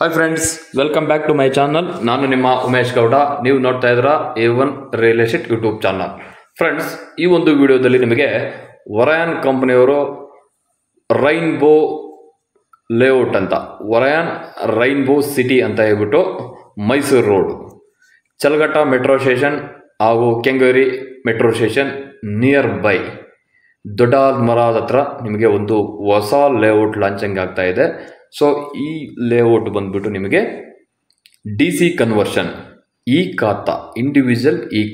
hi friends welcome back to my channel ನಾನು ನಿಮ್ಮ ಉಮೇಶ್ ಗೌಡ ನೀವು ನೋಡ್ತಾ ಇದ್ರ A one real estate YouTube channel friends ಈ ಒಂದು ವಿಡಿಯೋದಲ್ಲಿ ನಿಮಗೆ ವರಯಾನ್ ಕಂಪನಿಯವರು ರೈನ್ಬೋ ಲೇಔಟ್ ಅಂತ ವರಯಾನ್ ರೈನ್ಬೋ ಸಿಟಿ ಅಂತ ಹೇಳ್ಬಿಟ್ಟು Mysuru road Challaghatta metro station ಹಾಗೂ Kengeri metro station nearby ದೊಡ್ಡ ಮರದ ಹತ್ರ ನಿಮಗೆ ಒಂದು ಹೊಸ ಲೇಔಟ್ ಲಾಂಚಿಂಗ್ ಆಗ್ತಾ ಇದೆ ಸೊ ಈ ಲೇಔಟ್ ಬಂದ್ಬಿಟ್ಟು ನಿಮಗೆ D C conversion E khata individual ಇ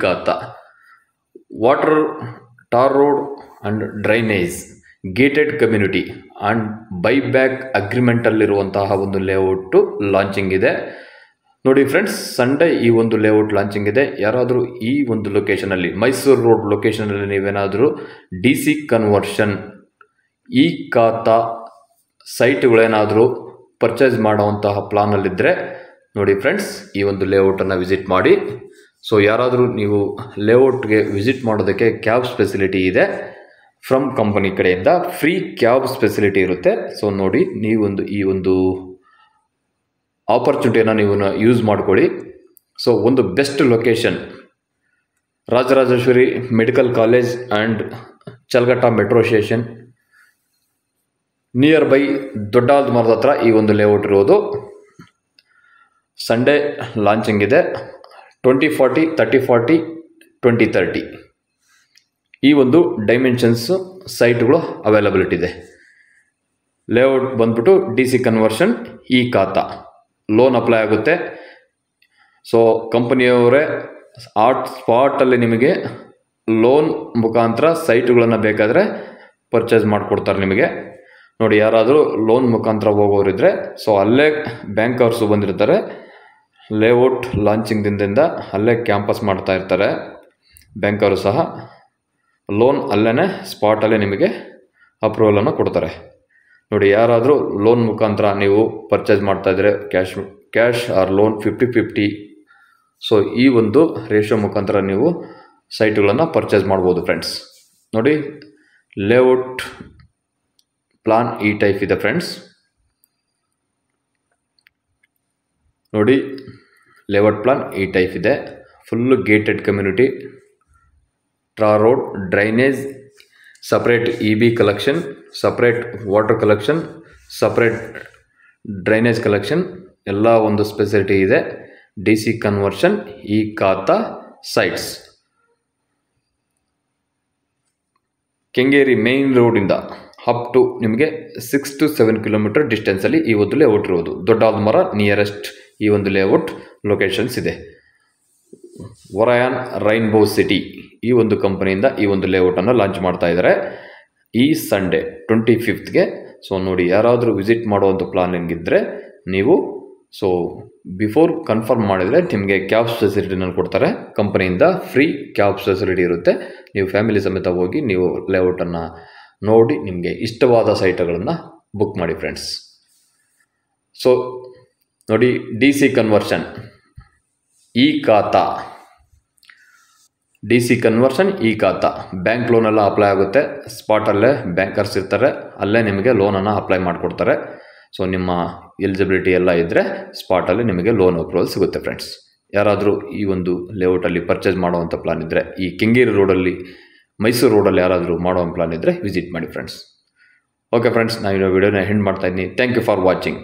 water tar road and drainage gated community and back ಅಗ್ರಿಮೆಂಟಲ್ಲಿರುವಂತಹ ಒಂದು ಲೇಔಟು ಲಾಂಚಿಂಗ್ ಇದೆ ನೋಡಿ ಫ್ರೆಂಡ್ಸ್ ಸಂಡೇ ಈ ಒಂದು ಲೇಔಟ್ ಲಾಂಚಿಂಗ್ ಇದೆ ಯಾರಾದರೂ ಈ ಒಂದು ಲೊಕೇಶನಲ್ಲಿ ಮೈಸೂರು ರೋಡ್ ಲೊಕೇಶನಲ್ಲಿ ನೀವೇನಾದರೂ ಡಿ ಸಿ ಕನ್ವರ್ಷನ್ ಈ ಖಾತಾ ಸೈಟ್ಗಳೇನಾದರೂ ಪರ್ಚೇಸ್ ಮಾಡೋವಂತಹ ಪ್ಲಾನಲ್ಲಿದ್ದರೆ ನೋಡಿ ಫ್ರೆಂಡ್ಸ್ ಈ ಒಂದು ಲೇಔಟನ್ನು ವಿಸಿಟ್ ಮಾಡಿ ಸೊ ಯಾರಾದರೂ ನೀವು ಲೇಔಟ್ಗೆ ವಿಸಿಟ್ ಮಾಡೋದಕ್ಕೆ ಕ್ಯಾಬ್ಸ್ ಫೆಸಿಲಿಟಿ ಇದೆ ಫ್ರಮ್ ಕಂಪನಿ ಕಡೆಯಿಂದ ಫ್ರೀ ಕ್ಯಾಬ್ಸ್ ಫೆಸಿಲಿಟಿ ಇರುತ್ತೆ ಸೊ ನೋಡಿ ನೀವೊಂದು ಈ ಒಂದು ಆಪರ್ಚುನಿಟಿಯನ್ನು ನೀವು ಯೂಸ್ ಮಾಡ್ಕೊಳ್ಳಿ ಸೊ ಒಂದು best location Rajarajeshwari medical college and Challaghatta metro station nearby ದೊಡ್ಡಾಲ್ದ ಮರದ ಹತ್ರ ಈ ಒಂದು ಲೇಔಟ್ ಇರುವುದು ಸಂಡೇ ಲಾಂಚಿಂಗ್ ಇದೆ twenty forty thirty forty twenty thirty ಈ ಒಂದು ಡೈಮೆನ್ಷನ್ಸು ಸೈಟ್ಗಳು ಅವೈಲಬಿಲಿಟಿ ಇದೆ ಲೇಔಟ್ ಬಂದ್ಬಿಟ್ಟು D C conversion E khata loan apply ಆಗುತ್ತೆ ಸೊ ಕಂಪನಿಯವರೇ ಆಟ್ ಸ್ಪಾಟಲ್ಲಿ ನಿಮಗೆ ಲೋನ್ ಮುಖಾಂತರ ಸೈಟ್ಗಳನ್ನು ಬೇಕಾದರೆ ಪರ್ಚೇಸ್ ಮಾಡಿಕೊಡ್ತಾರೆ ನಿಮಗೆ ನೋಡಿ ಯಾರಾದರೂ ಲೋನ್ ಮುಖಾಂತರ ಹೋಗೋರಿದ್ರೆ ಸೊ ಅಲ್ಲೇ ಬ್ಯಾಂಕ್ ಬಂದಿರ್ತಾರೆ ಲೇಔಟ್ ಲಾಂಚಿಂಗ್ ದಿನದಿಂದ ಅಲ್ಲೇ ಕ್ಯಾಂಪಸ್ ಮಾಡ್ತಾ ಇರ್ತಾರೆ ಬ್ಯಾಂಕ್ ಅವರು ಸಹ ಲೋನ್ ಅಲ್ಲೇ ಸ್ಪಾಟಲ್ಲೇ ನಿಮಗೆ ಅಪ್ರೂವಲನ್ನು ಕೊಡ್ತಾರೆ ನೋಡಿ ಯಾರಾದರೂ ಲೋನ್ ಮುಖಾಂತರ ನೀವು ಪರ್ಚೇಸ್ ಇದ್ದರೆ cash cash or loan fifty fifty so ಈ ಒಂದು ರೇಷೋ ಮುಖಾಂತರ ನೀವು ಸೈಟ್ಗಳನ್ನು ಪರ್ಚೇಸ್ ಮಾಡ್ಬೋದು ಫ್ರೆಂಡ್ಸ್ ನೋಡಿ ಲೇಔಟ್ ಪ್ಲಾನ್ ಈ ಟೈಪ್ ಇದೆ ಫ್ರೆಂಡ್ಸ್ ನೋಡಿ ಲೇಔಟ್ ಪ್ಲಾನ್ ಈ ಟೈಪ್ ಇದೆ full gated community tar road drainage separate E B collection separate water collection separate drainage collection ಎಲ್ಲ ಒಂದು ಸ್ಪೆಸಿಲಿಟಿ ಇದೆ D C conversion E khata sites Kengeri main ರೋಡಿಂದ ಅಪ್ ಟು ನಿಮಗೆ ಸಿಕ್ಸ್ ಟು ಸೆವೆನ್ ಕಿಲೋಮೀಟರ್ ಡಿಸ್ಟೆನ್ಸಲ್ಲಿ ಈ ಒಂದು layout ಇರುವುದು ದೊಡ್ಡಾದ ಮರ ನಿಯರೆಸ್ಟ್ ಈ ಒಂದು ಲೇಔಟ್ ಲೊಕೇಶನ್ಸ್ ಇದೆ ವರಯಾನ್ ರೈನ್ಬೋ ಸಿಟಿ ಈ ಒಂದು ಕಂಪನಿಯಿಂದ ಈ ಒಂದು ಲೇಔಟನ್ನು ಲಾಂಚ್ ಮಾಡ್ತಾ ಇದ್ದಾರೆ ಈ ಸಂಡೇ ಟ್ವೆಂಟಿ ಫಿಫ್ತ್ಗೆ ಸೊ ನೋಡಿ ಯಾರಾದರೂ ವಿಸಿಟ್ ಮಾಡುವಂಥ ಪ್ಲಾನ್ ಹೆಂಗಿದ್ದರೆ ನೀವು ಸೊ ಬಿಫೋರ್ ಕನ್ಫರ್ಮ್ ಮಾಡಿದರೆ ನಿಮಗೆ ಕ್ಯಾಬ್ ಫೆಸಿಲಿಟಿನಲ್ಲಿ ಕೊಡ್ತಾರೆ ಕಂಪನಿಯಿಂದ ಫ್ರೀ ಕ್ಯಾಬ್ ಫೆಸಿಲಿಟಿ ಇರುತ್ತೆ ನೀವು ಫ್ಯಾಮಿಲಿ ಸಮೇತ ಹೋಗಿ ನೀವು ಲೇಔಟನ್ನು ನೋಡಿ ನಿಮಗೆ ಇಷ್ಟವಾದ ಸೈಟ್ಗಳನ್ನು ಬುಕ್ ಮಾಡಿ ಫ್ರೆಂಡ್ಸ್ ಸೊ ನೋಡಿ D C conversion E khata D C conversion E ಖಾತಾ ಬ್ಯಾಂಕ್ ಲೋನೆಲ್ಲ ಅಪ್ಲೈ ಆಗುತ್ತೆ ಸ್ಪಾಟಲ್ಲೇ ಬ್ಯಾಂಕರ್ಸ್ ಇರ್ತಾರೆ ಅಲ್ಲೇ ನಿಮಗೆ ಲೋನನ್ನು ಅಪ್ಲೈ ಮಾಡಿಕೊಡ್ತಾರೆ ಸೊ ನಿಮ್ಮ ಎಲಿಜಿಬಿಲಿಟಿ ಎಲ್ಲ ಇದ್ದರೆ ಸ್ಪಾಟಲ್ಲಿ ನಿಮಗೆ ಲೋನ್ ಅಪ್ರೂವಲ್ ಸಿಗುತ್ತೆ ಫ್ರೆಂಡ್ಸ್ ಯಾರಾದರೂ ಈ ಒಂದು ಲೇಔಟಲ್ಲಿ ಪರ್ಚೇಸ್ ಮಾಡುವಂಥ ಪ್ಲಾನ್ ಇದ್ದರೆ ಈ ಕೆಂಗೇರಿ ರೋಡಲ್ಲಿ ಮೈಸೂರು ರೋಡಲ್ಲಿ ಯಾರಾದರೂ ಮಾಡೋ ಪ್ಲಾನ್ ಇದ್ದರೆ ವಿಸಿಟ್ ಮಾಡಿ ಫ್ರೆಂಡ್ಸ್ ಓಕೆ ಫ್ರೆಂಡ್ಸ್ ನಾನು ವಿಡಿಯೋನ ಹೆಂಡ್ ಮಾಡ್ತಾಯಿದ್ದೀನಿ ಥ್ಯಾಂಕ್ ಯು ಫಾರ್ ವಾಚಿಂಗ್